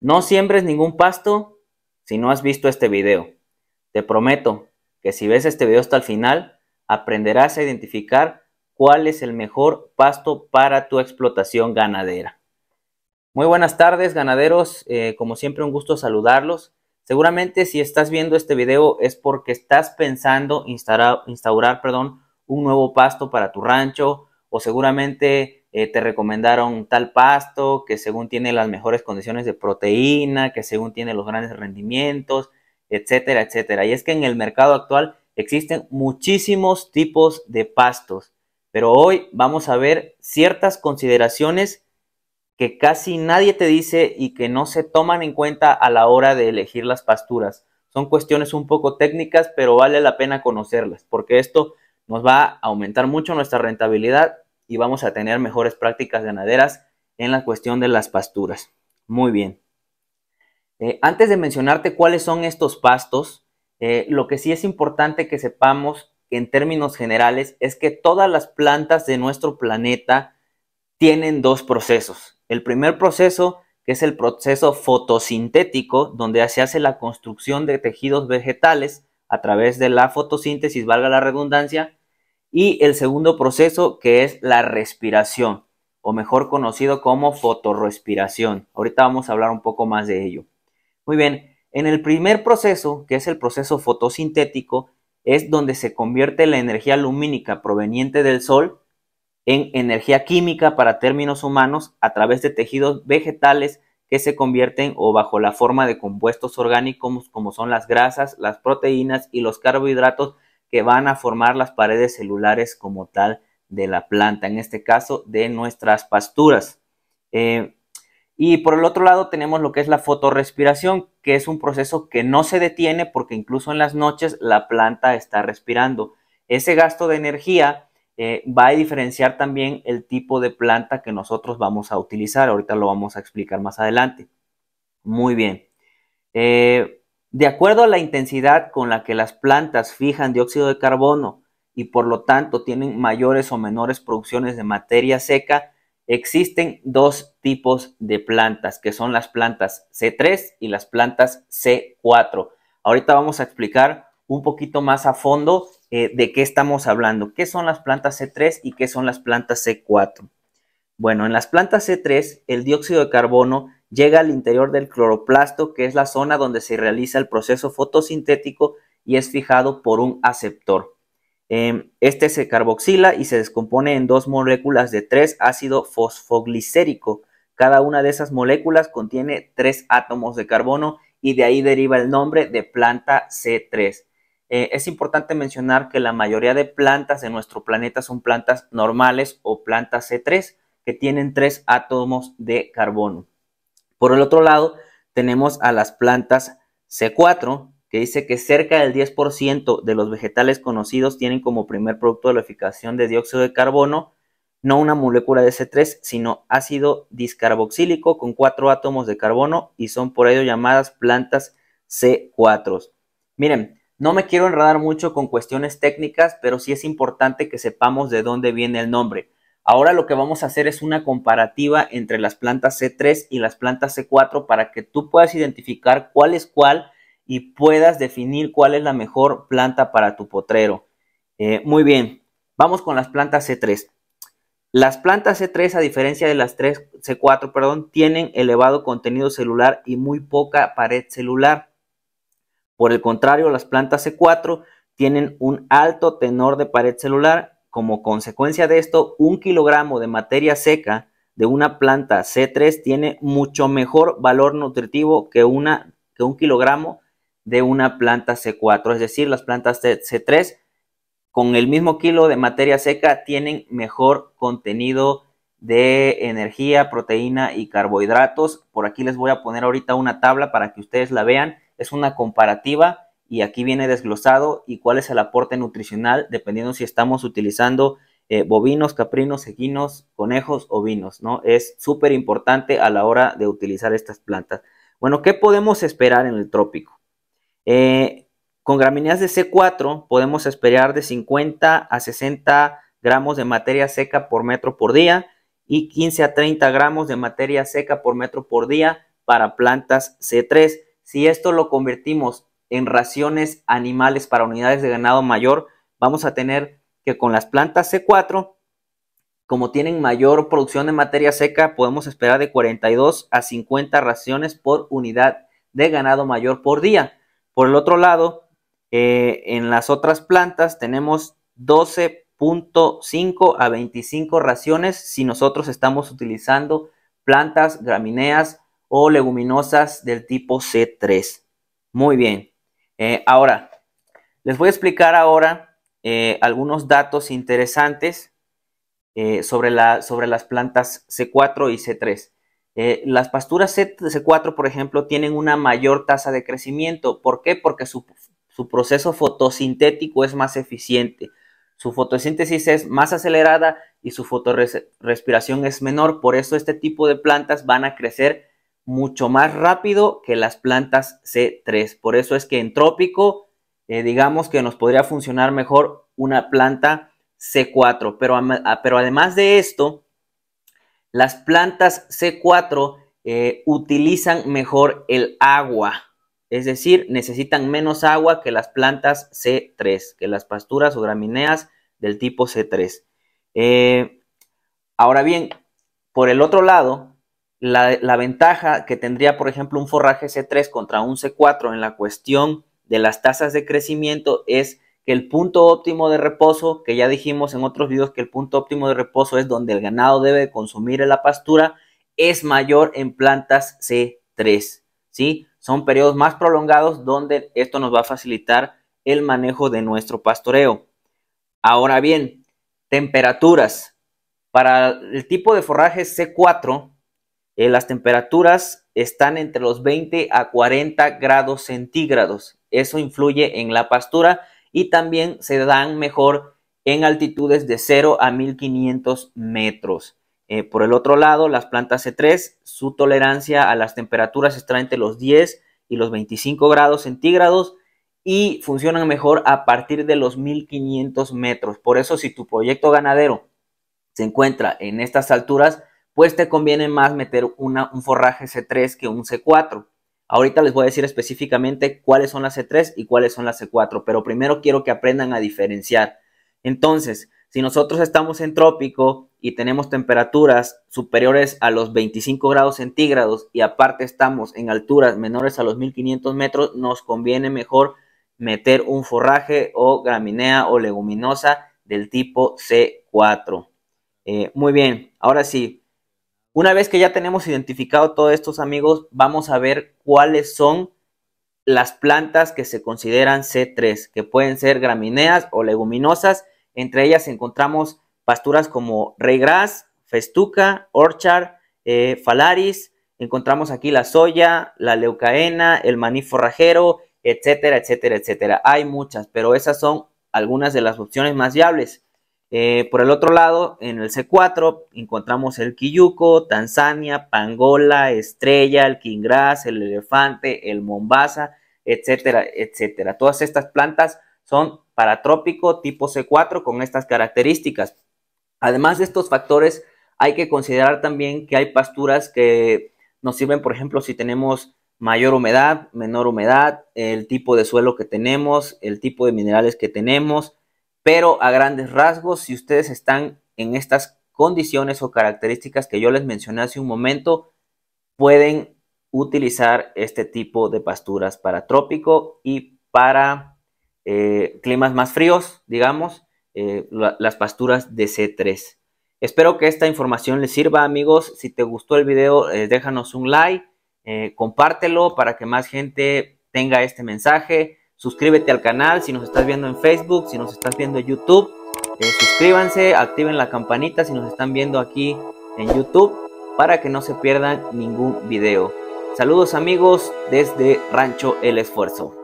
No siembres ningún pasto si no has visto este video. Te prometo que si ves este video hasta el final, aprenderás a identificar cuál es el mejor pasto para tu explotación ganadera. Muy buenas tardes ganaderos, eh, como siempre un gusto saludarlos. Seguramente si estás viendo este video es porque estás pensando instaurar, instaurar perdón, un nuevo pasto para tu rancho o seguramente eh, te recomendaron tal pasto que según tiene las mejores condiciones de proteína, que según tiene los grandes rendimientos, etcétera, etcétera. Y es que en el mercado actual existen muchísimos tipos de pastos, pero hoy vamos a ver ciertas consideraciones que casi nadie te dice y que no se toman en cuenta a la hora de elegir las pasturas. Son cuestiones un poco técnicas, pero vale la pena conocerlas, porque esto nos va a aumentar mucho nuestra rentabilidad y vamos a tener mejores prácticas ganaderas en la cuestión de las pasturas. Muy bien. Eh, antes de mencionarte cuáles son estos pastos, eh, lo que sí es importante que sepamos en términos generales es que todas las plantas de nuestro planeta tienen dos procesos. El primer proceso, que es el proceso fotosintético, donde se hace la construcción de tejidos vegetales a través de la fotosíntesis, valga la redundancia, y el segundo proceso que es la respiración, o mejor conocido como fotorrespiración. Ahorita vamos a hablar un poco más de ello. Muy bien, en el primer proceso, que es el proceso fotosintético, es donde se convierte la energía lumínica proveniente del sol en energía química para términos humanos a través de tejidos vegetales que se convierten o bajo la forma de compuestos orgánicos como son las grasas, las proteínas y los carbohidratos que van a formar las paredes celulares como tal de la planta, en este caso de nuestras pasturas. Eh, y por el otro lado tenemos lo que es la fotorrespiración, que es un proceso que no se detiene porque incluso en las noches la planta está respirando. Ese gasto de energía eh, va a diferenciar también el tipo de planta que nosotros vamos a utilizar. Ahorita lo vamos a explicar más adelante. Muy bien. Eh, de acuerdo a la intensidad con la que las plantas fijan dióxido de carbono y por lo tanto tienen mayores o menores producciones de materia seca, existen dos tipos de plantas, que son las plantas C3 y las plantas C4. Ahorita vamos a explicar un poquito más a fondo eh, de qué estamos hablando, qué son las plantas C3 y qué son las plantas C4. Bueno, en las plantas C3 el dióxido de carbono llega al interior del cloroplasto, que es la zona donde se realiza el proceso fotosintético y es fijado por un aceptor. Em, este se carboxila y se descompone en dos moléculas de tres ácido fosfoglicérico. Cada una de esas moléculas contiene tres átomos de carbono y de ahí deriva el nombre de planta C3. Eh, es importante mencionar que la mayoría de plantas de nuestro planeta son plantas normales o plantas C3 que tienen tres átomos de carbono. Por el otro lado, tenemos a las plantas C4, que dice que cerca del 10% de los vegetales conocidos tienen como primer producto de la eficación de dióxido de carbono no una molécula de C3, sino ácido discarboxílico con cuatro átomos de carbono y son por ello llamadas plantas C4. Miren, no me quiero enredar mucho con cuestiones técnicas, pero sí es importante que sepamos de dónde viene el nombre. Ahora lo que vamos a hacer es una comparativa entre las plantas C3 y las plantas C4 para que tú puedas identificar cuál es cuál y puedas definir cuál es la mejor planta para tu potrero. Eh, muy bien, vamos con las plantas C3. Las plantas C3, a diferencia de las 3, C4, perdón, tienen elevado contenido celular y muy poca pared celular. Por el contrario, las plantas C4 tienen un alto tenor de pared celular como consecuencia de esto, un kilogramo de materia seca de una planta C3 tiene mucho mejor valor nutritivo que, que un kilogramo de una planta C4. Es decir, las plantas C3 con el mismo kilo de materia seca tienen mejor contenido de energía, proteína y carbohidratos. Por aquí les voy a poner ahorita una tabla para que ustedes la vean. Es una comparativa y aquí viene desglosado y cuál es el aporte nutricional dependiendo si estamos utilizando eh, bovinos, caprinos, equinos, conejos o vinos, ¿no? Es súper importante a la hora de utilizar estas plantas. Bueno, ¿qué podemos esperar en el trópico? Eh, con gramíneas de C4 podemos esperar de 50 a 60 gramos de materia seca por metro por día y 15 a 30 gramos de materia seca por metro por día para plantas C3. Si esto lo convertimos en raciones animales para unidades de ganado mayor, vamos a tener que con las plantas C4, como tienen mayor producción de materia seca, podemos esperar de 42 a 50 raciones por unidad de ganado mayor por día. Por el otro lado, eh, en las otras plantas tenemos 12.5 a 25 raciones si nosotros estamos utilizando plantas, gramíneas o leguminosas del tipo C3. Muy bien. Eh, ahora, les voy a explicar ahora eh, algunos datos interesantes eh, sobre, sobre, las plantas C4 y C3. las pasturas C, 4 por ejemplo, tienen una mayor tasa de crecimiento. ¿Por qué? Porque su, su proceso fotosintético es más eficiente. Su fotosíntesis es más acelerada y su fotorrespiración es menor. Por eso este tipo de plantas van a crecer mucho más rápido que las plantas C3. Por eso es que en trópico, eh, digamos que nos podría funcionar mejor una planta C4. Pero, ah, pero además de esto, las plantas C4 eh, utilizan mejor el agua. Es decir, necesitan menos agua que las plantas C3, que las pasturas o gramíneas del tipo C3. Eh, ahora bien, por el otro lado, la, ventaja que tendría, por ejemplo, un forraje C3 contra un C4 en la cuestión de las tasas de crecimiento es que el punto óptimo de reposo, que ya dijimos en otros videos que el punto óptimo de reposo es donde el ganado debe consumir la pastura, es mayor en plantas C3. ¿sí? Son periodos más prolongados donde esto nos va a facilitar el manejo de nuestro pastoreo. Ahora bien, temperaturas. Para el tipo de forraje C4, eh, las temperaturas están entre los 20 a 40 grados centígrados. Eso influye en la pastura y también se dan mejor en altitudes de 0 a 1500 metros. Eh, por el otro lado, las plantas C3, su tolerancia a las temperaturas está entre los 10 y los 25 grados centígrados y funcionan mejor a partir de los 1500 metros. Por eso, si tu proyecto ganadero se encuentra en estas alturas, pues te conviene más meter un forraje C3 que un C4. Ahorita les voy a decir específicamente cuáles son las C3 y cuáles son las C4, pero primero quiero que aprendan a diferenciar. Entonces, si nosotros estamos en trópico y tenemos temperaturas superiores a los 25 grados centígrados y aparte estamos en alturas menores a los 1500 metros, nos conviene mejor meter un forraje o graminea o leguminosa del tipo C4. Eh, muy bien, ahora sí, una vez que ya tenemos identificado todos estos amigos, vamos a ver cuáles son las plantas que se consideran C3, que pueden ser gramíneas o leguminosas. Entre ellas encontramos pasturas como reygras, festuca, orchard, eh, falaris. Encontramos aquí la soya, la leucaena, el maní forrajero, etcétera, etcétera, etcétera. Hay muchas, pero esas son algunas de las opciones más viables. Eh, por el otro lado, en el C4 encontramos el quilluco, Tanzania, Pangola, Estrella, el Kingras, el Elefante, el Mombasa, etcétera, etcétera. Todas estas plantas son trópico tipo C4 con estas características. Además de estos factores, hay que considerar también que hay pasturas que nos sirven, por ejemplo, si tenemos mayor humedad, menor humedad, el tipo de suelo que tenemos, el tipo de minerales que tenemos, pero a grandes rasgos, si ustedes están en estas condiciones o características que yo les mencioné hace un momento, pueden utilizar este tipo de pasturas para trópico y para eh, climas más fríos, digamos, eh, las pasturas de C3. Espero que esta información les sirva, amigos. Si te gustó el video, eh, déjanos un like, compártelo para que más gente tenga este mensaje. Suscríbete al canal si nos estás viendo en Facebook, si nos estás viendo en YouTube. Eh, suscríbanse, activen la campanita si nos están viendo aquí en YouTube para que no se pierdan ningún video. Saludos amigos desde Rancho El Esfuerzo.